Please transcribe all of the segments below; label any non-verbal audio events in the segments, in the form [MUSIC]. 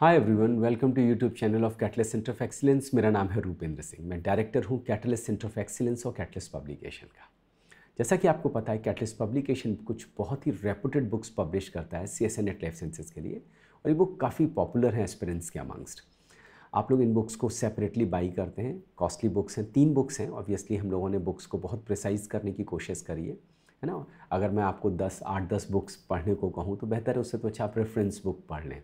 hi everyone welcome to YouTube channel of Catalyst Centre of Excellence मेरा नाम है रूपेंद्र सिंह मैं डायरेक्टर हूँ कैटलेस सेंटर ऑफ एक्सीलेंस और कैटलेस पब्लिकेशन का जैसा कि आपको पता है कैटलेस पब्लिकेशन कुछ बहुत ही रेपुटेड बुक्स पब्लिश करता है C S N at life sciences के लिए और ये बुक काफ़ी पॉपुलर है एक्सपेरेंस के अमंगस्ट आप लोग इन बुक्स को सेपरेटली बाई करते हैं कॉस्टली बुक्स हैं तीन बुक्स हैं ऑब्वियसली हम लोगों ने बुक्स को बहुत प्रिसाइज़ करने की कोशिश करी है है ना अगर मैं आपको दस आठ दस बुक्स पढ़ने को कहूँ तो बेहतर है उससे तो अच्छा आप रेफरेंस बुक पढ़ लें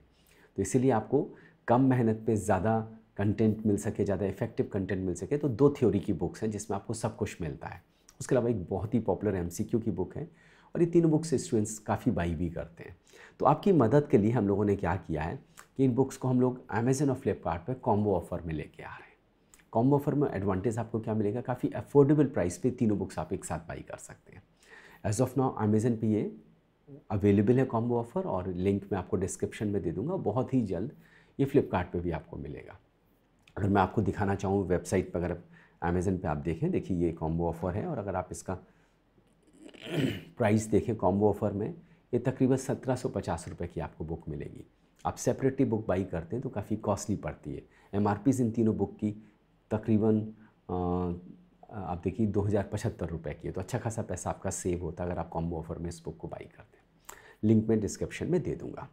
तो इसीलिए आपको कम मेहनत पे ज़्यादा कंटेंट मिल सके ज़्यादा इफेक्टिव कंटेंट मिल सके तो दो थ्योरी की बुक्स हैं जिसमें आपको सब कुछ मिलता है उसके अलावा एक बहुत ही पॉपुलर एम की बुक है और ये तीनों बुक्स स्टूडेंट्स काफ़ी बाई भी करते हैं तो आपकी मदद के लिए हम लोगों ने क्या किया है कि इन बुक्स को हम लोग अमेजन और फ्लिपकार्ट पर कॉम्बो ऑफर में लेके आ रहे हैं कॉम्बो ऑफर में एडवांटेज आपको क्या मिलेगा काफ़ी अफोर्डेबल प्राइस पे तीनों बुक्स आप एक साथ बाई कर सकते हैं एज ऑफ नाउ अमेजन पे ये अवेलेबल है कॉम्बो ऑफ़र और लिंक मैं आपको डिस्क्रिप्शन में दे दूँगा बहुत ही जल्द ये फ्लिपकार्ट पे भी आपको मिलेगा अगर मैं आपको दिखाना चाहूँ वेबसाइट पर अगर अमेज़न पे आप देखें देखिए ये कॉम्बो ऑफ़र है और अगर आप इसका प्राइस [CLEARS THROAT] देखें कॉम्बो ऑफ़र में ये तकरीबन सत्रह सौ पचास रुपये की आपको बुक मिलेगी आप सेपरेटली बुक बाई करते हैं तो काफ़ी कॉस्टली पड़ती है एम इन तीनों बुक की तकरीबन आप देखिए दो हज़ार पचहत्तर रुपये की है तो अच्छा खासा पैसा आपका सेव होता है अगर आप कॉम्बो ऑफर में इस बुक को बाई करते हैं लिंक मैं डिस्क्रिप्शन में दे दूँगा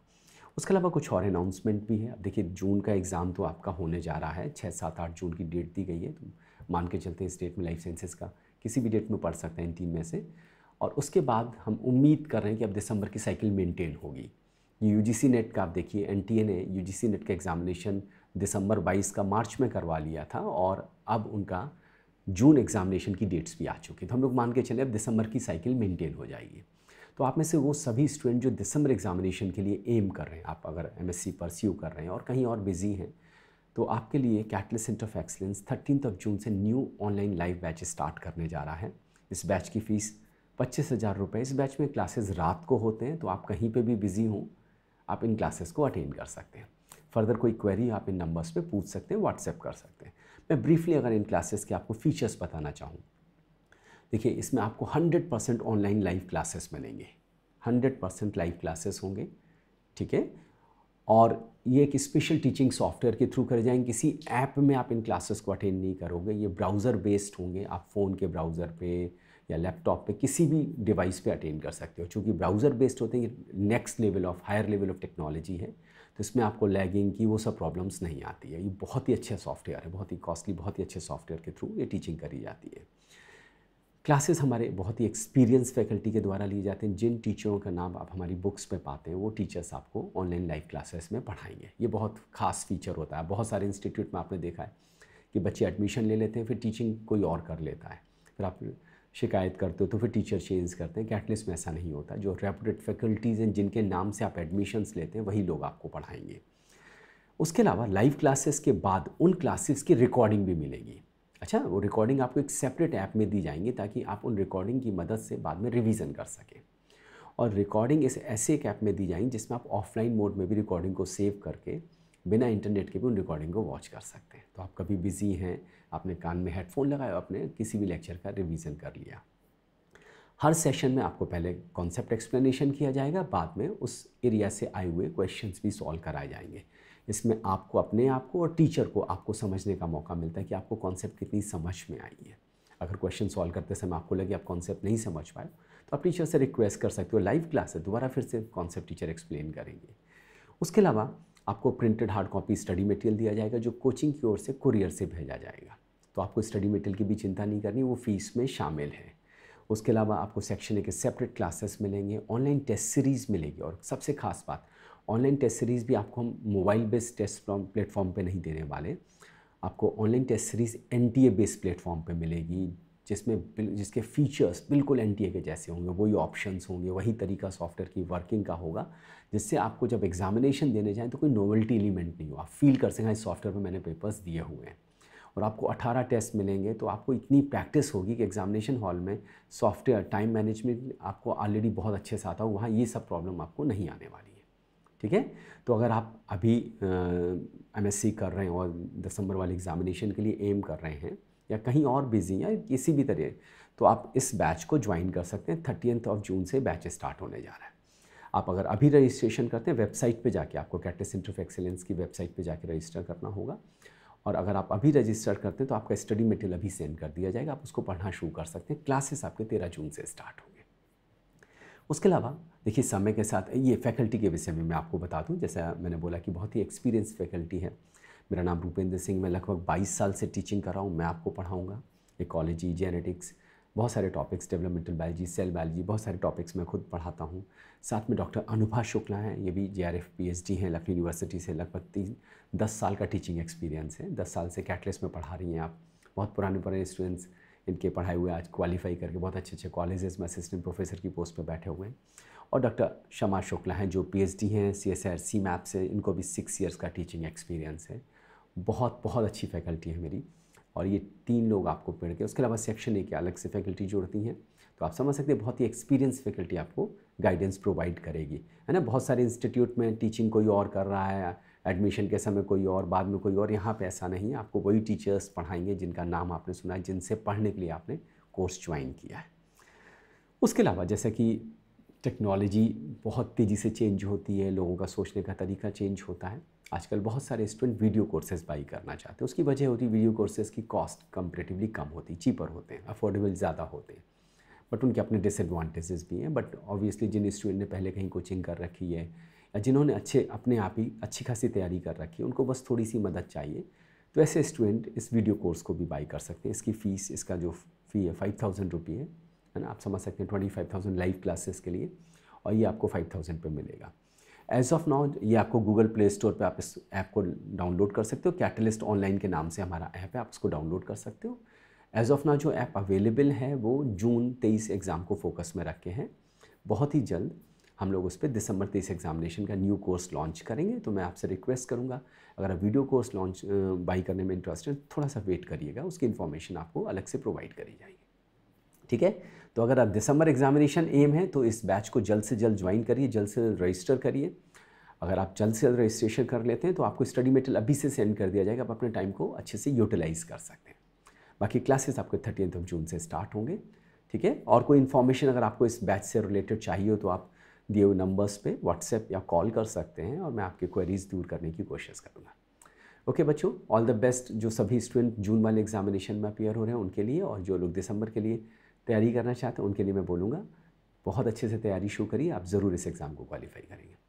उसके अलावा कुछ और अनाउंसमेंट भी है अब देखिए जून का एग्ज़ाम तो आपका होने जा रहा है छः सात आठ जून की डेट दी गई है तो मान के चलते इस डेट में लाइफ साइंसेज का किसी भी डेट में पढ़ सकते हैं इन तीन में से और उसके बाद हम उम्मीद कर रहे हैं कि अब दिसंबर की साइकिल मेंटेन होगी यू जी नेट का आप देखिए एन टी ए ने यू जी नेट का एग्ज़ामिनेशन दिसंबर बाईस का मार्च में करवा लिया था और अब उनका जून एग्ज़ामिनेशन की डेट्स भी आ चुकी तो हम लोग मान के चले अब दिसंबर की साइकिल मेंटेन हो जाएगी तो आप में से वो सभी स्टूडेंट जो दिसंबर एग्ज़ामिनेशन के लिए एम कर रहे हैं आप अगर एम एस सी परस्यू कर रहे हैं और कहीं और बिजी हैं तो आपके लिए Catalyst Centre of Excellence thirteen of June से new online live batch start करने जा रहा है इस बैच की फ़ीस पच्चीस हज़ार रुपये इस बैच में क्लासेस रात को होते हैं तो आप कहीं पे भी बिज़ी हों आप इन क्लासेस को अटेंड कर सकते हैं फर्दर कोई क्वेरी आप इन नंबर्स पे पूछ सकते हैं व्हाट्सएप कर सकते हैं मैं ब्रीफली अगर इन क्लासेस के आपको फीचर्स बताना चाहूँ देखिए इसमें आपको 100 परसेंट ऑनलाइन लाइव क्लासेस मिलेंगे 100 परसेंट लाइव क्लासेस होंगे ठीक है और ये एक स्पेशल टीचिंग सॉफ्टवेयर के थ्रू करे जाएंगे किसी ऐप में आप इन क्लासेस को अटेंड नहीं करोगे ये ब्राउज़र बेस्ड होंगे आप फ़ोन के ब्राउज़र पर या लैपटॉप पे किसी भी डिवाइस पे अटेन कर सकते हो चूँकि ब्राउज़र बेस्ड होते हैं ये next level of higher level of technology है तो इसमें आपको लैगिंग की वो सब प्रॉब्लम्स नहीं आती है ये बहुत ही अच्छा सॉफ्टवेयर है बहुत ही कॉस्टली बहुत ही अच्छे सॉफ्टवेयर के थ्रू ये टीचिंग करी जाती है क्लासेस हमारे बहुत ही एक्सपीरियंस फैकल्टी के द्वारा लिए जाते हैं जिन टीचरों का नाम आप हमारी बुक्स में पाते हैं वो टीचर्स आपको ऑनलाइन लाइव क्लासेस में पढ़ाएंगे ये बहुत खास फीचर होता है बहुत सारे इंस्टीट्यूट में आपने देखा है कि बच्चे एडमिशन ले लेते हैं फिर टीचिंग कोई और कर लेता है फिर आप शिकायत करते हो तो फिर टीचर चेंज करते हैं कैटलिस्ट में ऐसा नहीं होता जो रेपुटेड फैकल्टीज़ हैं जिनके नाम से आप एडमिशन्स लेते हैं वही लोग आपको पढ़ाएंगे उसके अलावा लाइव क्लासेस के बाद उन क्लासेस की रिकॉर्डिंग भी मिलेगी अच्छा वो रिकॉर्डिंग आपको एक सेपरेट ऐप में दी जाएंगी ताकि आप उन रिकॉर्डिंग की मदद से बाद में रिविज़न कर सकें और रिकॉर्डिंग इस ऐसे एक ऐप में दी जाएंगी जिसमें आप ऑफलाइन मोड में भी रिकॉर्डिंग को सेव करके बिना इंटरनेट के भी उन रिकॉर्डिंग को वॉच कर सकते हैं तो आप कभी बिज़ी हैं आपने कान में हेडफोन लगाया आपने किसी भी लेक्चर का रिवीजन कर लिया हर सेशन में आपको पहले कॉन्सेप्ट एक्सप्लेनेशन किया जाएगा बाद में उस एरिया से आए हुए क्वेश्चंस भी सॉल्व कराए जाएंगे इसमें आपको अपने आप को और टीचर को आपको समझने का मौका मिलता है कि आपको कॉन्सेप्ट कितनी समझ में आई है अगर क्वेश्चन सॉल्व करते समय आपको लगे आप कॉन्सेप्ट नहीं समझ पाए तो आप टीचर से रिक्वेस्ट कर सकते हो लाइव क्लास है दोबारा फिर से कॉन्सेप्ट टीचर एक्सप्लेन करेंगे उसके अलावा आपको printed hard copy study material दिया जाएगा जो कोचिंग की ओर से कुरियर से भेजा जाएगा तो आपको स्टडी मटेरियल की भी चिंता नहीं करनी वो फ़ीस में शामिल है उसके अलावा आपको सेक्शन ए के सेपरेट क्लासेस मिलेंगे ऑनलाइन टेस्ट सीरीज़ मिलेगी और सबसे खास बात ऑनलाइन टेस्ट सीरीज़ भी आपको हम मोबाइल बेस्ड टेस्ट प्लेटफॉर्म पर नहीं देने वाले आपको online test series N T A based platform पर मिलेगी जिसमें जिसके फीचर्स बिल्कुल एन के जैसे होंगे वही ऑप्शंस होंगे वही तरीका सॉफ्टवेयर की वर्किंग का होगा जिससे आपको जब एग्जामिनेशन देने जाएँ तो कोई नोवल्टी एलिमेंट नहीं हो आप फील कर सकें हाँ, इस सॉफ्टवेयर में मैंने पेपर्स दिए हुए हैं और आपको 18 टेस्ट मिलेंगे तो आपको इतनी प्रैक्टिस होगी कि एग्जामिनेशन हॉल में सॉफ्टवेयर टाइम मैनेजमेंट आपको ऑलरेडी बहुत अच्छे से आता हो वहाँ ये सब प्रॉब्लम आपको नहीं आने वाली है ठीक है तो अगर आप अभी एमएससी कर रहे हैं और दिसंबर वाले एग्जामिनेशन के लिए एम कर रहे हैं या कहीं और बिजी या किसी भी तरह तो आप इस बैच को ज्वाइन कर सकते हैं थर्टीनथ ऑफ जून से बैच स्टार्ट होने जा रहा है आप अगर अभी रजिस्ट्रेशन करते हैं वेबसाइट पे जाके आपको कैटे सेंटर ऑफ एक्सेलेंस की वेबसाइट पे जाके रजिस्टर करना होगा और अगर आप अभी रजिस्टर करते हैं तो आपका स्टडी मटेरियल अभी सेंड कर दिया जाएगा आप उसको पढ़ना शुरू कर सकते हैं क्लासेस आपके तेरह जून से स्टार्ट होंगे उसके अलावा देखिए समय के साथ ये फैकल्टी के विषय में मैं आपको बता दूँ जैसा मैंने बोला कि बहुत ही एक्सपीरियंस फैकल्टी है मेरा नाम भूपेंद्र सिंह मैं लगभग 22 साल से टीचिंग कर रहा हूँ मैं आपको पढ़ाऊँगा इकोलॉजी जेनेटिक्स बहुत सारे topics developmental biology cell biology बहुत सारे टॉपिक्स मैं खुद पढ़ाता हूँ साथ में डॉक्टर अनुभा शुक्ला हैं ये भी J R F P H D हैं लखनऊ यूनिवर्सिटी से लगभग तीन दस साल का टीचिंग एक्सपीरियंस है दस साल से कैटलेस में पढ़ा रही हैं आप बहुत पुराने पुराने स्टूडेंट्स इनके पढ़ाए हुए आज क्वालिफाई करके बहुत अच्छे अच्छे कॉलेजेस में असिस्टेंट प्रोफेसर की पोस्ट पर बैठे हुए हैं और डॉक्टर शमा शुक्ला हैं जो पीएचडी हैं C S R C map से इनको भी सिक्स ईयर्स का टीचिंग एक्सपीरियंस है बहुत बहुत अच्छी फैकल्टी है मेरी और ये तीन लोग आपको पढ़ के उसके अलावा सेक्शन ए के अलग से फैकल्टी जोड़ती हैं तो आप समझ सकते हैं बहुत ही एक्सपीरियंस फैकल्टी आपको गाइडेंस प्रोवाइड करेगी है ना बहुत सारे इंस्टीट्यूट में टीचिंग कोई और कर रहा है एडमिशन के समय कोई और बाद में कोई और यहाँ पर ऐसा नहीं है आपको वही टीचर्स पढ़ाएंगे जिनका नाम आपने सुना है जिनसे पढ़ने के लिए आपने कोर्स ज्वाइन किया है उसके अलावा जैसे कि टेक्नोलॉजी बहुत तेज़ी से चेंज होती है लोगों का सोचने का तरीका चेंज होता है आजकल बहुत सारे स्टूडेंट वीडियो कोर्सेज बाई करना चाहते हैं उसकी वजह होती है वीडियो कोर्सेज की कॉस्ट कंपेरेटिवली कम होती चीपर होते हैं अफोर्डेबल ज़्यादा होते हैं बट उनके अपने डिसएडवांटेजेस भी हैं बट ऑब्वियसली जिन स्टूडेंट ने पहले कहीं कोचिंग कर रखी है या जिन्होंने अच्छे अपने आप ही अच्छी खासी तैयारी कर रखी है उनको बस थोड़ी सी मदद चाहिए तो ऐसे स्टूडेंट इस वीडियो कोर्स को भी बाई कर सकते हैं इसकी फ़ीस इसका जो फ़ी है फाइव थाउजेंड रुपी है है ना आप समझ सकते हैं twenty five thousand live classes के लिए और ये आपको फाइव थाउजेंड पर मिलेगा एज ऑफ नाउ ये आपको गूगल प्ले स्टोर पर आप इस ऐप को डाउनलोड कर सकते हो कैटलिस्ट ऑनलाइन के नाम से हमारा ऐप है आप उसको डाउनलोड कर सकते हो एज ऑफ नाउ जो ऐप अवेलेबल है वो जून तेईस एग्ज़ाम को फोकस में रखे हैं बहुत ही जल्द हम लोग उस पर दिसंबर तेईस एग्जामिनेशन का न्यू कोर्स लॉन्च करेंगे तो मैं आपसे रिक्वेस्ट करूँगा अगर आप वीडियो कोर्स लॉन्च बाई करने में है थोड़ा सा वेट करिएगा उसकी इन्फॉर्मेशन आपको अलग से प्रोवाइड करी जाएगी ठीक है तो अगर आप दिसंबर एग्जामिनेशन एम है तो इस बैच को जल्द से जल्द ज्वाइन करिए जल्द से जल्द रजिस्टर करिए अगर आप जल्द से जल्द रजिस्ट्रेशन कर लेते हैं तो आपको स्टडी मटेरियल अभी से सेंड कर दिया जाएगा आप अपने टाइम को अच्छे से यूटिलाइज़ कर सकते हैं बाकी क्लासेस आपके थर्टी ऑफ जून से स्टार्ट होंगे ठीक है और कोई इन्फॉर्मेशन अगर आपको इस बैच से रिलेटेड चाहिए हो तो आप दिए हुए नंबर्स पे व्हाट्सएप या कॉल कर सकते हैं और मैं आपकी क्वेरीज दूर करने की कोशिश करूँगा ओके बच्चों ऑल द बेस्ट जो सभी स्टूडेंट जून वाले एग्जामिनेशन में अपेयर हो रहे हैं उनके लिए और जो लोग दिसंबर के लिए तैयारी करना चाहते हैं उनके लिए मैं बोलूँगा बहुत अच्छे से तैयारी शुरू करिए आप ज़रूर इस एग्ज़ाम को क्वालिफाई करेंगे